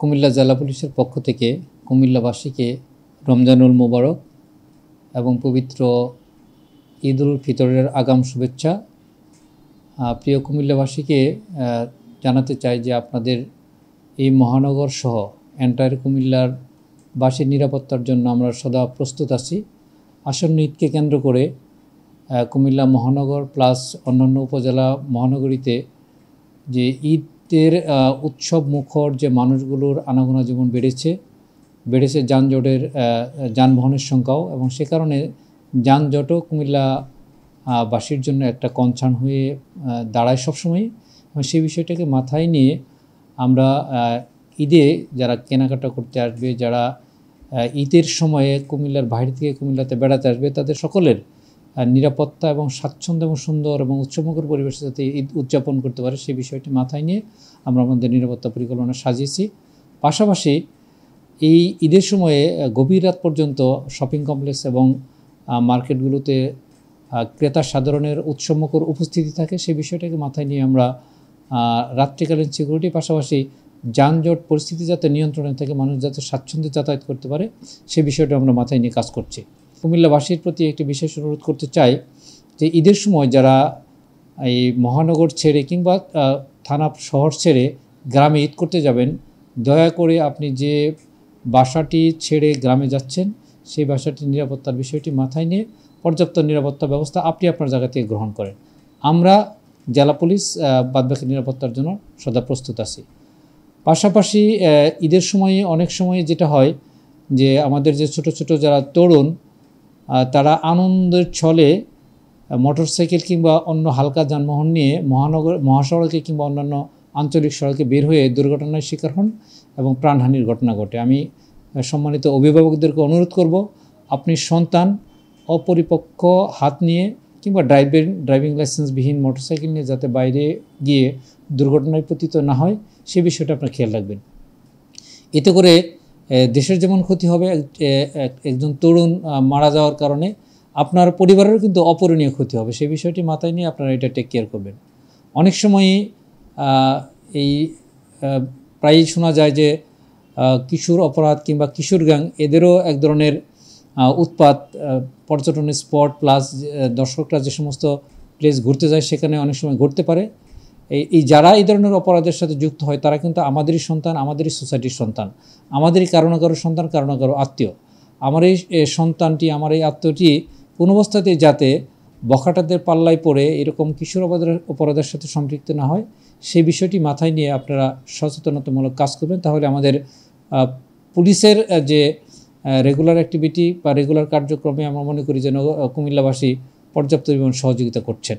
কুমিল্লা জেলা পুলিশের পক্ষ থেকে কুমিল্লাবাসীকে রমজানুল মোবারক এবং পবিত্র ঈদুল ফিতরের আগাম শুভেচ্ছা প্রিয় কুমিল্লাবাসীকে জানাতে চাই যে আপনাদের এই মহানগর সহ এন্টায়ার কুমিল্লার বাসীর নিরাপত্তার জন্য আমরা সদা প্রস্তুত আছি আসন্ন ঈদকে কেন্দ্র করে কুমিল্লা মহানগর প্লাস অন্যান্য উপজেলা মহানগরীতে যে ঈদ সাহিত্যের উৎসব মুখর যে মানুষগুলোর আনাগোনা জীবন বেড়েছে বেড়েছে যানজটের যানবাহনের সংখ্যাও এবং সে কারণে যানজটও কুমিল্লা বাসীর জন্য একটা কনসার্ন হয়ে দাঁড়ায় সবসময় এবং সেই বিষয়টাকে মাথায় নিয়ে আমরা ঈদে যারা কেনাকাটা করতে আসবে যারা ঈদের সময়ে কুমিল্লার বাইরে থেকে কুমিল্লাতে বেড়াতে আসবে তাদের সকলের নিরাপত্তা এবং স্বাচ্ছন্দ্য এবং সুন্দর এবং উচ্চমুখর পরিবেশে যাতে ঈদ উদযাপন করতে পারে সেই বিষয়টি মাথায় নিয়ে আমরা আমাদের নিরাপত্তা পরিকল্পনা সাজিয়েছি পাশাপাশি এই ঈদের সময়ে গভীর রাত পর্যন্ত শপিং কমপ্লেক্স এবং মার্কেটগুলোতে ক্রেতা সাধারণের উৎসমুখর উপস্থিতি থাকে সেই বিষয়টাকে মাথায় নিয়ে আমরা রাত্রিকালীন সিকিউরিটি পাশাপাশি যানজট পরিস্থিতি যাতে নিয়ন্ত্রণে থাকে মানুষ যাতে স্বাচ্ছন্দ্যে যাতায়াত করতে পারে সে বিষয়টা আমরা মাথায় নিয়ে কাজ করছি কুমিল্লাবাসীর প্রতি একটি বিশেষ অনুরোধ করতে চাই যে ঈদের সময় যারা এই মহানগর ছেড়ে কিংবা থানা শহর ছেড়ে গ্রামে ঈদ করতে যাবেন দয়া করে আপনি যে বাসাটি ছেড়ে গ্রামে যাচ্ছেন সেই বাসাটির নিরাপত্তার বিষয়টি মাথায় নিয়ে পর্যাপ্ত নিরাপত্তা ব্যবস্থা আপনি আপনার জায়গা থেকে গ্রহণ করেন আমরা জেলা পুলিশ বাদবাকি নিরাপত্তার জন্য সদা প্রস্তুত আছি পাশাপাশি ঈদের সময়ে অনেক সময় যেটা হয় যে আমাদের যে ছোট ছোট যারা তরুণ তারা আনন্দের ছলে মোটরসাইকেল কিংবা অন্য হালকা যানবাহন নিয়ে মহানগর মহাসড়কে কিংবা অন্যান্য আঞ্চলিক সড়কে বের হয়ে দুর্ঘটনার শিকার হন এবং প্রাণহানির ঘটনা ঘটে আমি সম্মানিত অভিভাবকদেরকে অনুরোধ করব আপনি সন্তান অপরিপক্ক হাত নিয়ে কিংবা ড্রাইভিং ড্রাইভিং লাইসেন্সবিহীন মোটরসাইকেল নিয়ে যাতে বাইরে গিয়ে দুর্ঘটনায় পতিত না হয় সে বিষয়টা আপনার খেয়াল রাখবেন এতে করে দেশের যেমন ক্ষতি হবে একজন তরুণ মারা যাওয়ার কারণে আপনার পরিবারেরও কিন্তু অপরণীয় ক্ষতি হবে সেই বিষয়টি মাথায় নিয়ে আপনারা এটা টেক কেয়ার করবেন অনেক সময়ই এই প্রায়ই শোনা যায় যে কিশোর অপরাধ কিংবা কিশোর গ্যাং এদেরও এক ধরনের উৎপাত পর্যটনের স্পট প্লাস দর্শকরা যে সমস্ত প্লেস ঘুরতে যায় সেখানে অনেক সময় ঘুরতে পারে এই যারা এই ধরনের অপরাধের সাথে যুক্ত হয় তারা কিন্তু আমাদেরই সন্তান আমাদেরই সোসাইটির সন্তান আমাদেরই কারো না কারো সন্তান কারো না কারো আত্মীয় আমার এই সন্তানটি আমার এই আত্মীয়টি কোনো অবস্থাতে যাতে বখাটাদের পাল্লায় পড়ে এরকম কিশোর অপরাধের অপরাধের সাথে সম্পৃক্ত না হয় সেই বিষয়টি মাথায় নিয়ে আপনারা সচেতনতামূলক কাজ করবেন তাহলে আমাদের পুলিশের যে রেগুলার অ্যাক্টিভিটি বা রেগুলার কার্যক্রমে আমরা মনে করি যেন কুমিল্লাবাসী পর্যাপ্ত পরিমাণ সহযোগিতা করছেন